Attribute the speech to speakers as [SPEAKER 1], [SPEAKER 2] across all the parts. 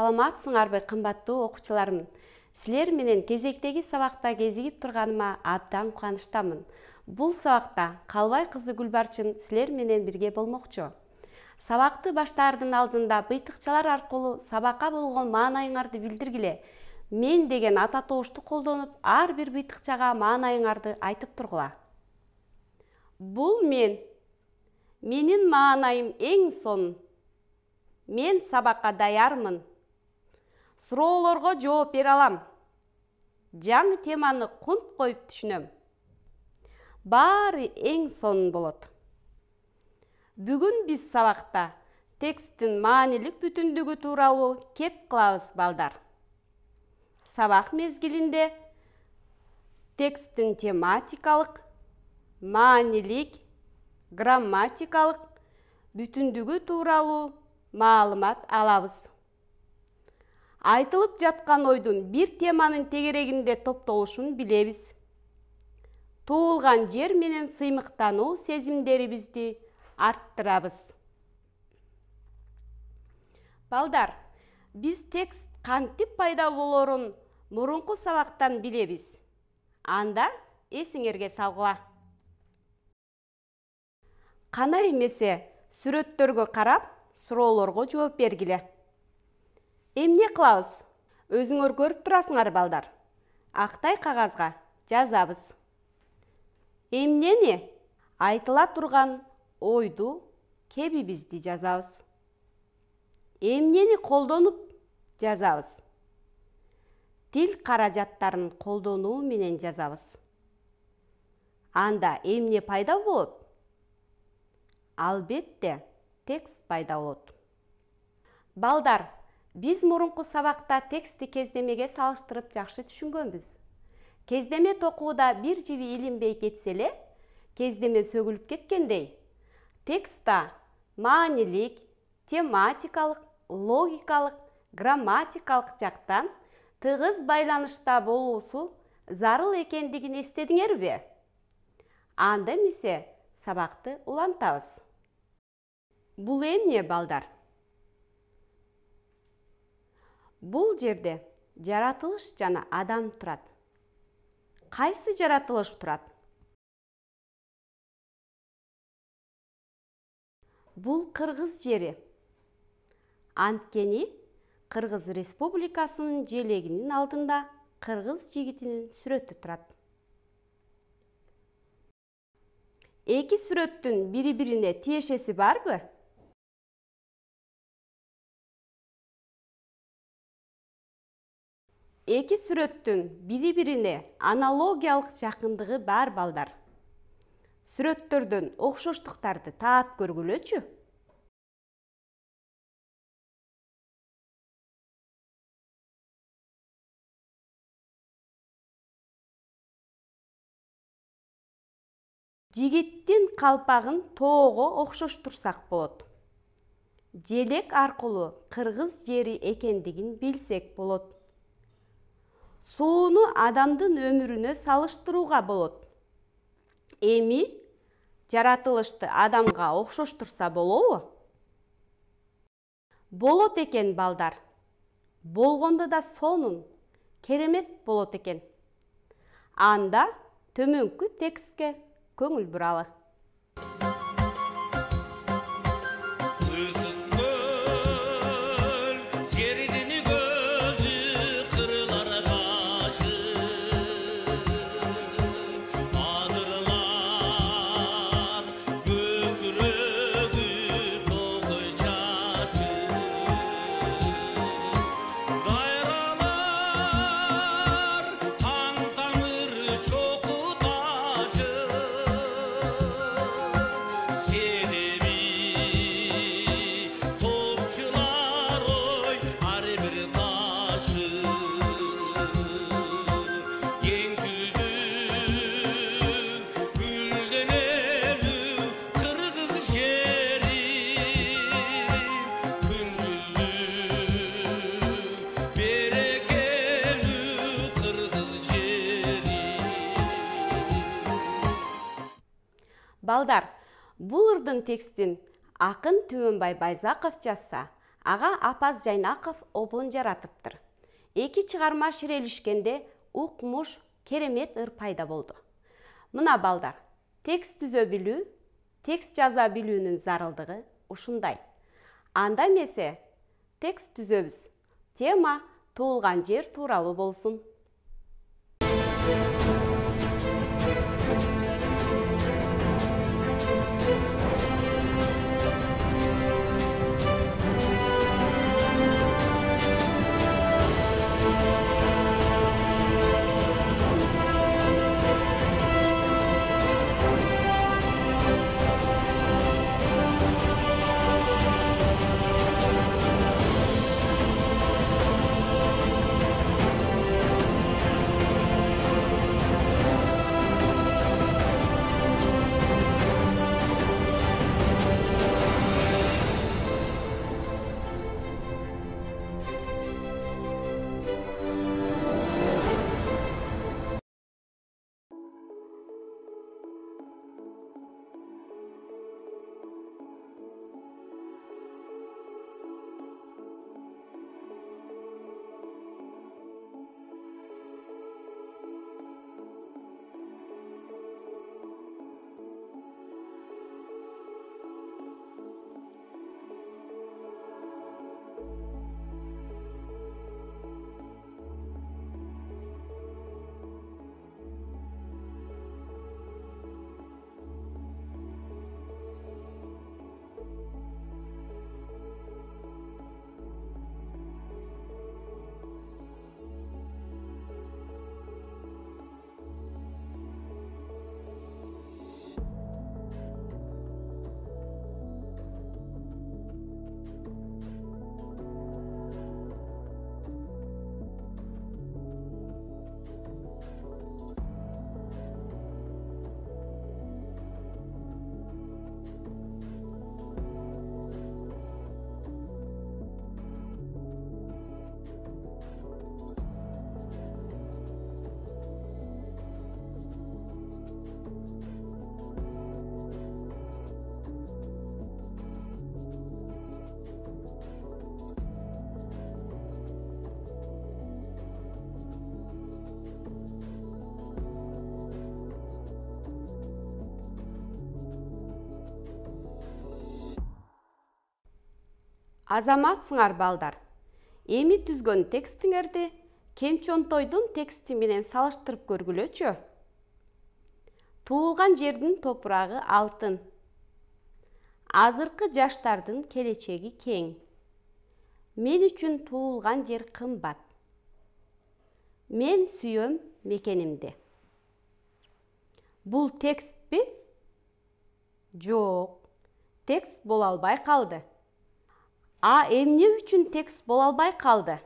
[SPEAKER 1] саламатсыңарбы қымбатты окуучуларым Сілер менен кезектеги сабақта кезигип тұрғаныма абдан кубанычтамын Бұл сабақта калбай қызы гүлбарчын сілер менен бирге болмокчу сабакты баштаардын алдында быйтыкчалар аркылуу сабакка болгон маанайыңарды билдиргиле мен деген ата тоушту колдонуп ар бир быйтыкчага маанайыңарды айтып тургула бул мен менин маанайым эң сонун мен сабакка даярмын сұрауларға жооп бере алам жаңы теманы құнт қойып түшінем. Бары эң сонун болот Бүгін біз сабақта тексттин маанилик бүтіндігі туралы кеп кылабыз балдар Сабақ мезгілінде тексттин тематикалық, маанилик грамматикалық бүтіндігі туралы маалымат алабыз айтылып жаткан ойдун бир теманын тегерегинде топтолушун билебиз туулган жер менен сыймыктануу сезимдерибизди арттырабыз балдар биз текст кантип пайда болорун мурунку сабактан билебиз анда эсиңерге салгыла кана эмесе сүрөттөргө карап суроолорго жооп бергиле Емне қылауыз? өр көріп тұрасыңар балдар. Ақтай қағазға жазабыз. Емне Айтыла тұрған ойду кебибизди жазабыз. Емнені қолдонып жазабыз. Тіл қаражаттарын қолдону менен жазабыз. Анда емне пайда болот? Албетте текст пайда болот. Балдар, Біз мұрынқы сабақта тексті кездемеге салыштырып жақшы түшүнгөнбүз кездеме тоқуыда бір жиби илинбей кетселе, кездеме сөгіліп кеткендей Текста маанилик тематикалық, логикалық, грамматикалық жақтан тұғыз байланышта болуусу зарыл естедіңер бе? анда эмесе сабақты улантабыз Бұл эмне балдар бул жерде жаратылыш жана
[SPEAKER 2] адам турат кайсы жаратылыш турат бул кыргыз жери
[SPEAKER 1] анткени кыргыз республикасынын желегинин алдында кыргыз жигитинин сүрөтү турат
[SPEAKER 2] эки сүрөттүн бири бирине тиешеси барбы эки сүрөттүн бири бирине аналогиялык жакындыгы бар балдар сүрөттөрдөн окшоштуктарды таап көргүлөчү жигиттин калпагын тоого окшоштурсак болот
[SPEAKER 1] желек аркылуу кыргыз жери экендигин билсек болот сууну адамдын өмүрүнө салыштырууга болот эми жаратылышты адамга окшоштурса болобу болот экен балдар болгондо да сонун керемет болот экен анда төмөнкү текстке көңіл буралы балдар бұл ұрдың текстін ақын төменбай байзақов жазса аға апаз жайнақов обын жаратыптыр эки чыгарма ширелишкенде укмуш керемет ыр пайда болды. Мұна балдар текст түзө билүү текст жаза билүүнүн зарылдығы ұшындай. анда месе текст түзөбіз, тема толған жер тууралуу болсун азаматсыңар балдар эми түзгөн текстиңерди кемчонтойдун тексти менен салыштырып көргүлөчү туулган жердин топурагы алтын азыркы жаштардын келечеги кең мен үчүн туулган жер кымбат мен сүйөм мекенимди бул текстпи жок текст боло албай калды а эмне үчүн текст боло албай калды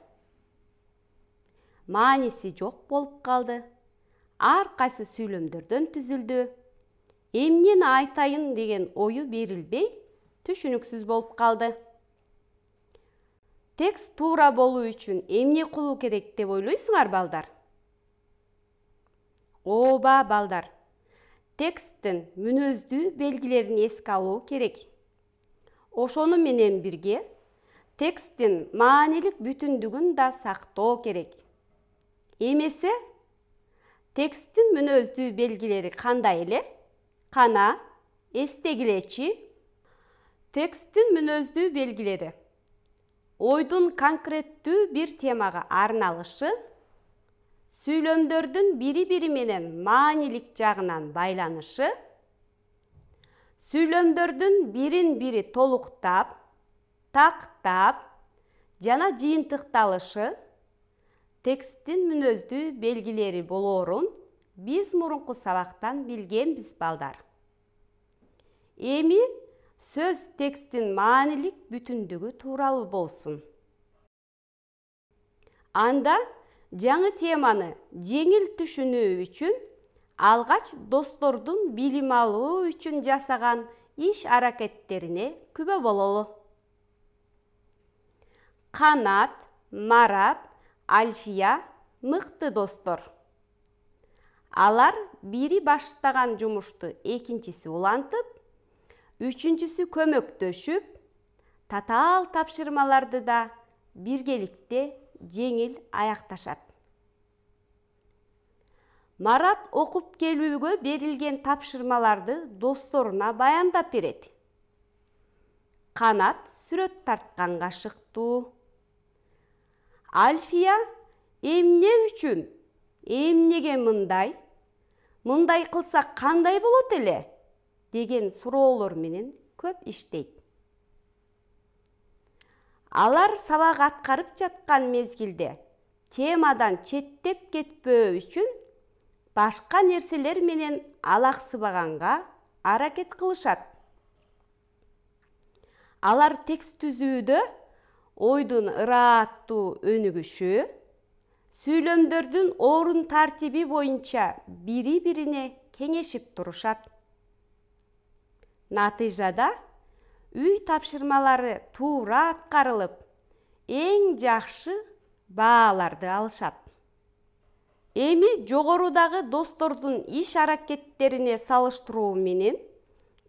[SPEAKER 1] мааниси жок болуп калды ар кайсы сүйлөмдөрдөн түзүлдү эмнени айтайын деген ою берилбей түшүнүксүз болуп калды текст туура болуу үчүн эмне кылуу керек деп ойлойсуңар балдар ооба балдар тексттин мүнөздүү белгилерин эске алуу керек ошону менен бирге тексттин маанилик бүтүндүгүн да сактоо керек эмесе тексттин мүнөздүү белгилери кандай эле кана эстегилечи тексттин мүнөздүү белгилери ойдун конкреттүү бир темага арналышы сүйлөмдөрдүн бири бири менен маанилик жагынан байланышы сүйлөмдөрдүн бирин бири толуктап тактап жана жыйынтыкталышы тексттин мүнөздүү белгилери болоорун биз мурунку сабактан билгенбиз балдар эми сөз тексттин маанилик бүтүндүгү тууралуу болсун анда жаңы теманы жеңил түшүнүү үчүн алгач достордун билим алуу үчүн жасаган иш аракеттерине күбө бололу қанат марат Альфия, мықты достор алар бири баштаган жумушту экинчиси улантып үчүнчүсү көмөктөшүп татаал тапшырмаларды да биргеликте жеңил аякташат марат оқып келүүгө берилген тапшырмаларды досторуна баяндап берет канат сүрөт тартканга шыктуу альфия эмне үчүн эмнеге мындай мындай кылса кандай болот эле деген суроолор менен көп иштейт алар сабак аткарып жаткан мезгилде темадан четтеп кетпөө үчүн башка нерселер менен алаксыбаганга аракет кылышат алар текст түзүүдө ойдун ырааттуу өнүгүшү сүйлөмдөрдүн орун тартиби боюнча бири бирине кеңешип турушат натыйжада үй тапшырмалары туура аткарылып эң жакшы бааларды алышат эми жогорудагы достордун иш аракеттерине салыштыруу менен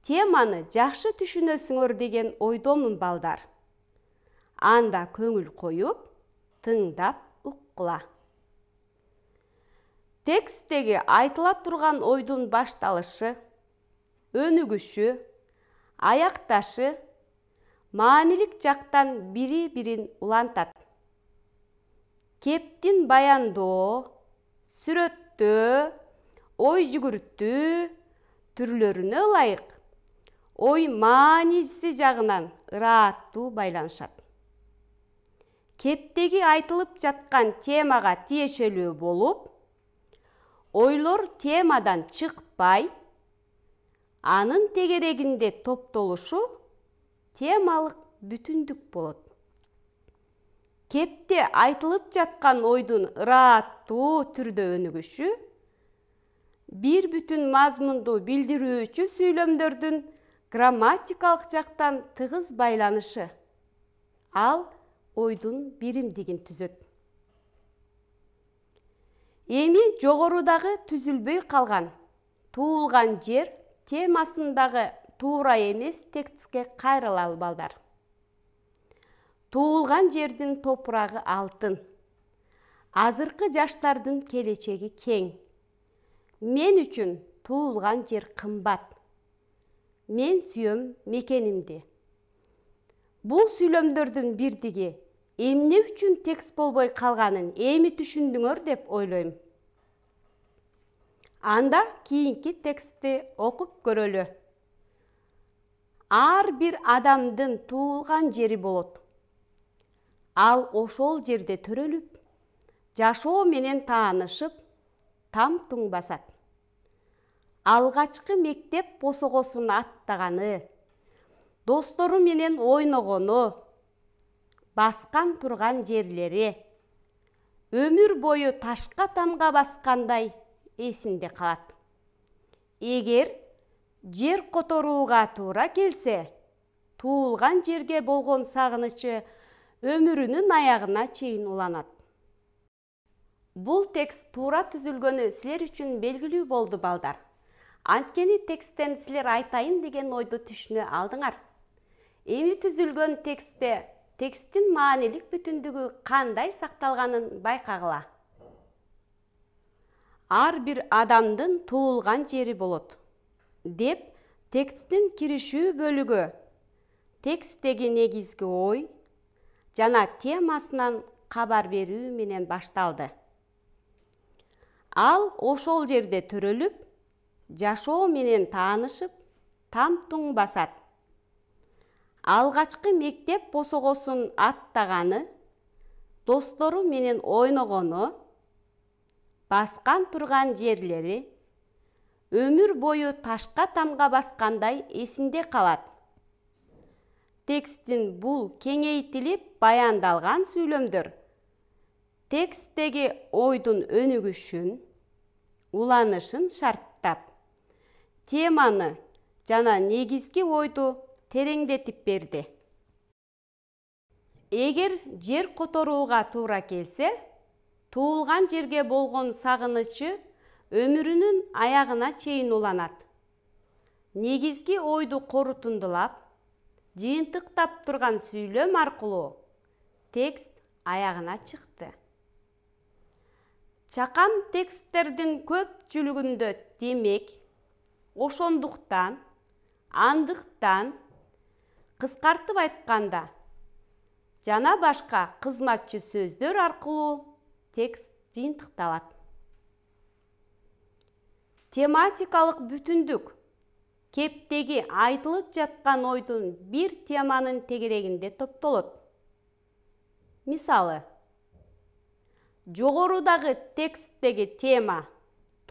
[SPEAKER 1] теманы жакшы түшүнөсүңөр деген ойдомун балдар анда көңіл қойып тыңдап ұққыла тексттегі айтыла тұрған ойдың башталышы өнүгүшү аяқташы, маанилик жақтан бірі-бірін улантат кептин баяндоо сүрөттөө ой жүгіртті түрлеріні лайық ой мааниси жағынан ырааттуу байланышат кептеги айтылып жаткан темага тиешелүү болуп ойлор темадан чыкпай анын тегерегинде топтолушу темалык бүтүндүк болот кепте айтылып жаткан ойдун ыраттуу түрдө өнүгүшү бир бүтүн мазмунду билдирүүчү сүйлөмдөрдүн грамматикалык жактан тыгыз байланышы ал ойдун биримдигин түзөт эми жогорудагы түзүлбөй калган туулган жер темасындагы туура эмес текстке кайрылалы балдар туулган жердин топурагы алтын азыркы жаштардын келечеги кең мен үчүн туулган жер кымбат мен сүйөм мекенимди бул сүйлөмдөрдүн бирдиги эмне үчүн текст болбой калганын эми түшүндүңөр деп ойлойм анда кийинки текстти окуп көрөлү ар бир адамдын туулган жери болот ал ошол жерде төрөлүп жашоо менен таанышып там туң басат алгачкы мектеп босогосун аттаганы достору менен ойногону баскан турган жерлери өмүр бою ташка тамга баскандай эсинде калат эгер жер которууга туура келсе туулган жерге болгон сагынычы өмүрүнүн аягына чейин уланат бул текст туура түзүлгөнү силер үчүн белгилүү болду балдар анткени тексттен силер айтайын деген ойду түшүнө алдыңар эми түзүлгөн текстте тексттин маанилик бүтүндүгү кандай сакталганын байкагыла ар бир адамдын туулган жери болот деп тексттин киришүү бөлүгү тексттеги негизги ой жана темасынан кабар берүү менен башталды ал ошол жерде төрөлүп жашоо менен таанышып там туң басат алгачкы мектеп босогосун аттаганы достору менен ойногону баскан турган жерлери өмүр бою ташка тамга баскандай эсинде калат тексттин бул кеңейтилип баяндалган сүйлөмдөр тексттеги ойдун өнүгүшүн уланышын шарттап теманы жана негизги ойду тереңдетип берди эгер жер которууга туура келсе туулган жерге болгон сагынычы өмүрүнүн аягына чейин уланат негизги ойду корутундулап жыйынтыктап турган сүйлөм аркылуу текст аягына чыкты чакан тексттердин көпчүлүгүндө демек ошондуктан андыктан кыскартып айтканда жана башка кызматчы сөздөр аркылуу текст жыйынтыкталат тематикалык бүтүндүк кептеги айтылып жаткан ойдун бир теманын тегерегинде топтолот мисалы жогорудагы тексттеги тема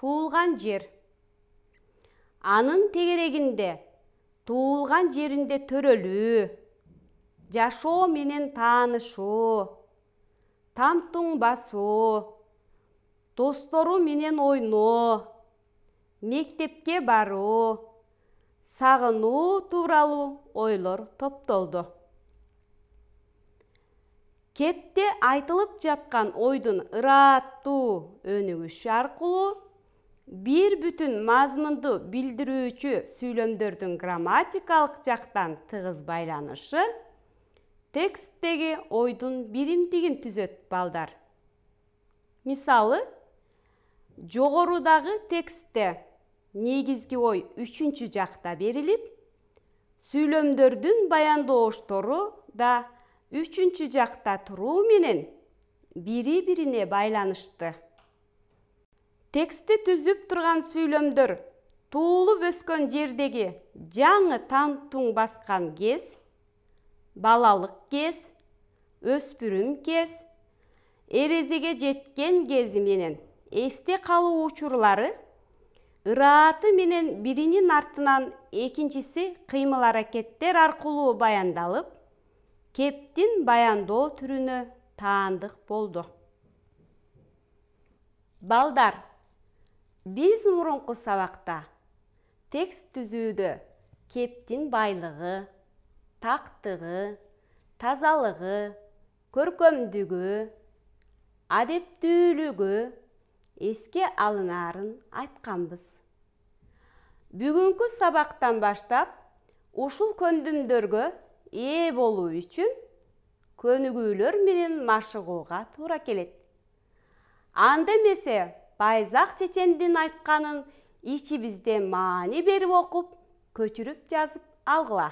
[SPEAKER 1] туулган жер анын тегерегинде туулган жеринде төрөлүү жашоо менен таанышуу там туң басуу достору менен ойноо мектепке баруу сагынуу тууралуу ойлор топтолду кепте айтылып жаткан ойдун ырааттуу өнүгүшү аркылуу бир бүтүн мазмунду билдирүүчү сүйлөмдөрдүн грамматикалык жактан тыгыз байланышы тексттеги ойдун биримдигин түзөт балдар мисалы жогорудагы текстте негизги ой үчүнчү жакта берилип сүйлөмдөрдүн баяндооштору да үчүнчү жакта туруу менен бири бирине байланышты тексті түзіп тұрған сөйлемдер туылып өскен жердегі жаңы таң басқан кез балалық кез өспірім кез эрезеге жеткен кезі менен есте қалу учурлары ырааты менен биринин артынан экинчиси кыймыл аракеттер аркылуу баяндалып кептин баяндоо түрүнө таандык болду балдар біз мұрынқы сабақта текст түзуді кептін байлығы тақтығы тазалығы көркөмдүгү адептүүлүгү еске алынарын айтқанбыз бүгінгі сабақтан баштап ушул көндүмдөргө ээ болуу үчүн көнүгүүлөр менен машыгууга туура келет анда месе, байзак чечендин айтканын ичибизден маани берип окуп көчүрүп жазып алгыла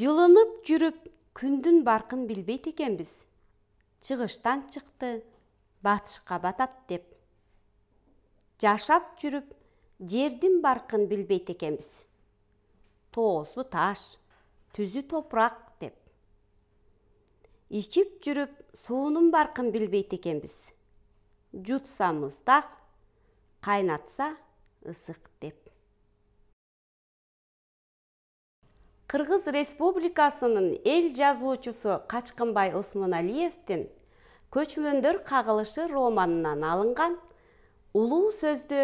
[SPEAKER 1] жылынып жүрүп күндүн баркын билбейт экенбиз чыгыштан чыкты батышка батат деп жашап жүрүп жердин баркын билбейт экенбиз тоосу таш түзү топурак деп ичип жүрүп суунун баркын билбейт экенбиз жутса муздак кайнатса ысык деп кыргыз республикасынын эл жазуучусу качкынбай осмоналиевдин көчмөндөр кагылышы романынан алынган улуу сөздү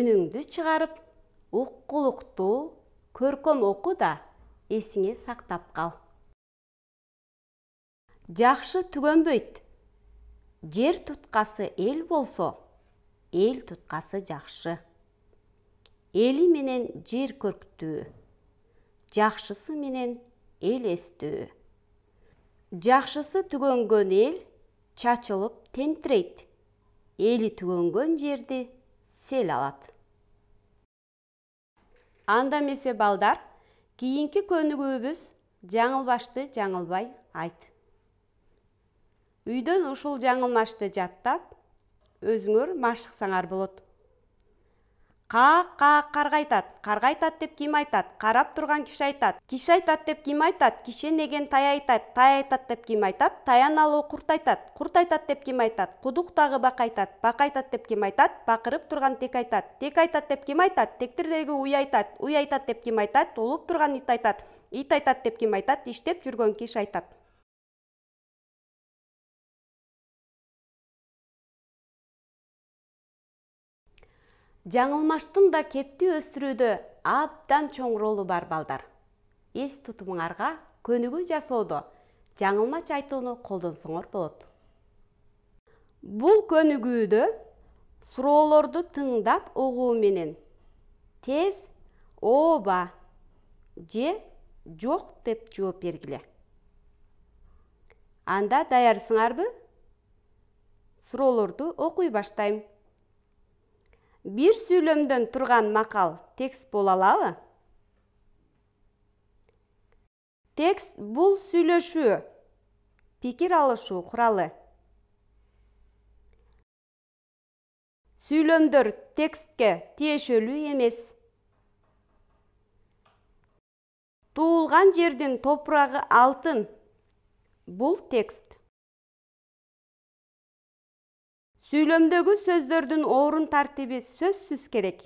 [SPEAKER 1] үнүңдү чыгарып уккулуктуу көркөм оку да эсиңе сактап кал жакшы түгөнбөйт жер туткасы эл болсо эл туткасы жакшы эли менен жер көрктүү жакшысы менен эл эстүү жакшысы түгөнгөн эл чачылып тентирейт эли түгөнгөн жерди сел алат анда эмесе балдар кийинки көнүгүүбүз жаңылбашты жаңылбай айт үйдөн ушул жаңылмашты жаттап өзүңөр машыксаңар болот каак каак карга айтат карга айтат деп ким айтат карап турган киши айтат киши айтат деп ким айтат кишинеген тай айтат тай айтат деп ким айтат таяналуу курт айтат курт айтат деп ким айтат кудуктагы бак айтат бак айтат деп ким айтат бакырып турган тек айтат тек айтат деп ким айтат тектирдеги уй
[SPEAKER 2] айтат уй айтат деп ким айтат улуп турган ит айтат ит айтат деп ким айтат иштеп жүргөн киши айтат жаңылмаштын да кепти өстүрүүдө
[SPEAKER 1] абдан чоң ролу бар балдар эс тутумуңарга көнүгүү жасоодо жаңылмач айтууну колдонсоңор болот бул көнүгүүдө суроолорду тыңдап угуу менен тез ооба же жок деп жооп бергиле анда даярсыңарбы суроолорду окуй баштайм бір сөйлемден тұрған мақал текст бола текст бұл сөйлешу, пекер алышу құралы. сүйлөмдөр текстке тиешелүү емес.
[SPEAKER 2] Туылған жерден топырағы алтын бұл текст сүйлөмдөгү сөздөрдүн орун тартиби сөзсүз керек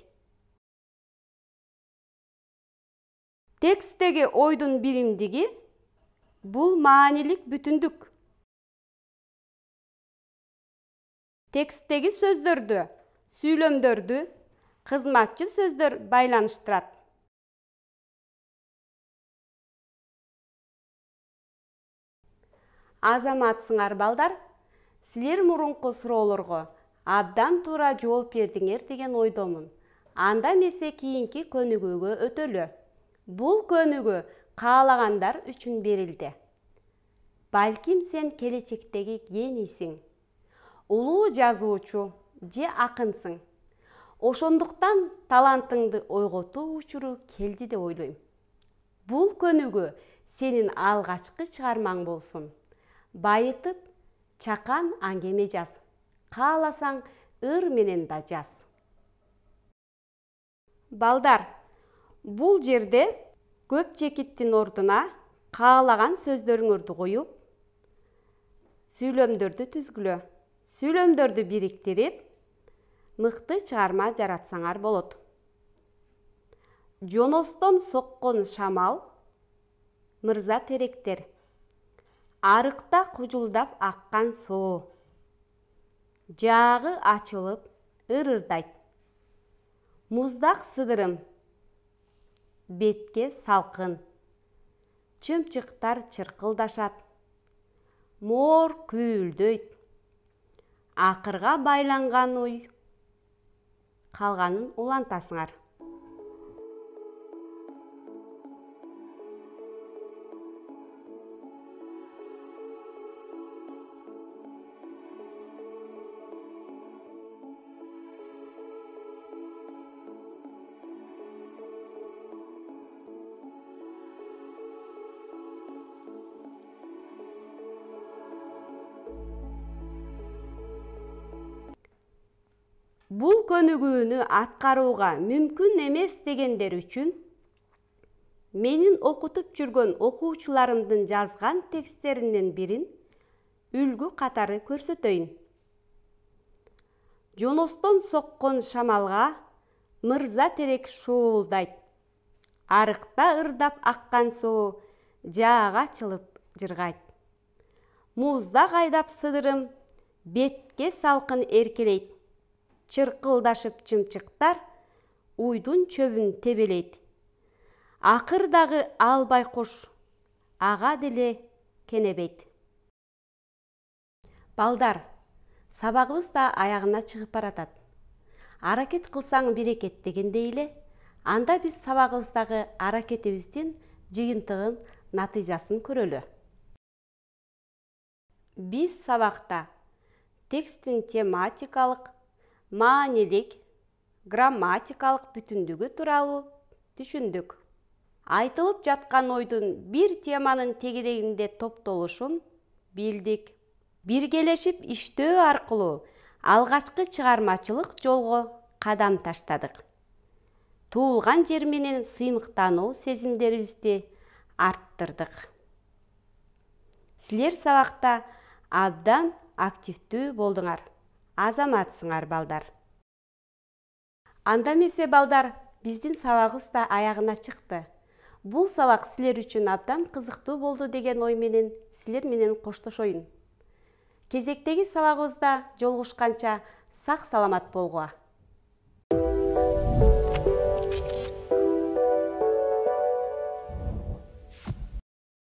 [SPEAKER 2] тексттеги ойдун биримдиги бул маанилик бүтүндүк тексттеги сөздөрдү сүйлөмдөрдү кызматчы сөздөр байланыштырат азаматсыңар балдар силер мурунку суроолорго
[SPEAKER 1] абдан тура жол пердіңер деген ойдомын, анда месе кийинки көнүгүүгө өтөлү Бұл көнүгүү каалагандар үчүн берилди балким сен келечектеги генийсиң жазу жазуучу же ақынсың? ошондуктан талантыңды ойғоту учуру келди деп ойлойм Бұл көнүгүү сенин алғашқы чыгармаң болсун байытып чакан аңгеме жаз кааласаң ыр менен да жаз балдар бул жерде көп чекиттин ордуна каалаган сөздөрүңөрдү коюп сүйлөмдөрдү түзгүлө сүйлөмдөрдү бириктирип мыкты чыгарма жаратсаңар болот жоностон соккон шамал мырза теректер арыкта кужулдап аккан суу жаагы ачылып ыр ырдайт муздак сыдырым бетке салкын чымчыктар чыркылдашат моор күүлдөйт акырга байланган уй калганын улантасыңар өнүгүүнү аткарууга мүмкүн эмес дегендер үчүн менин окутуп жүргөн окуучуларымдын жазган тексттеринин бирин үлгү катары көрсөтөйүн жолостон соккон шамалга мырза терек шуулдайт арыкта ырдап аккан суу жаага чылып жыргайт муздак айдап сыдырым бетке салкын эркелейт чыркылдашып чымчыктар уйдун чөбүн тебелейт акыр дагы ал байкуш ага деле кенебейт балдар сабагыбыз да аягына чыгып баратат аракет кылсаң берекет дегендей эле анда биз сабагыбыздагы аракетибиздин жыйынтыгын натыйжасын көрөлү биз сабакта тексттин тематикалык маанилик грамматикалык бүтүндүгү тууралуу түшүндүк айтылып жаткан ойдун бир теманын тегерегинде топтолушун билдик биргелешип иштөө аркылуу алгачкы чыгармачылык жолго кадам таштадык туулган жер менен сыймыктануу сезимдерибизди арттырдык силер сабакта абдан активдүү болдуңар азаматсыңар балдар анда эмесе балдар биздин сабагыбыз да аягына чыкты бул сабак силер үчүн абдан кызыктуу болду деген ой менен силер менен коштошоюн кезектеги сабагыбызда жолугушканча сак саламат болгула